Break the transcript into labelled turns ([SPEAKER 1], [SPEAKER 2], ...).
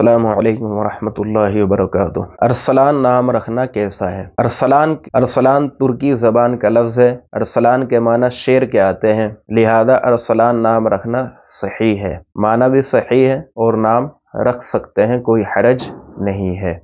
[SPEAKER 1] السلام علیکم ورحمۃ اللہ وبرکاتہ ارسلان نام رکھنا کیسا ہے ارسلان ارسلان ترکی زبان کا لفظ ہے ارسلان کے معنی شیر کے آتے ہیں لہذا ارسلان نام رکھنا صحیح ہے معنی بھی صحیح ہے اور نام رکھ
[SPEAKER 2] سکتے ہیں کوئی حرج نہیں ہے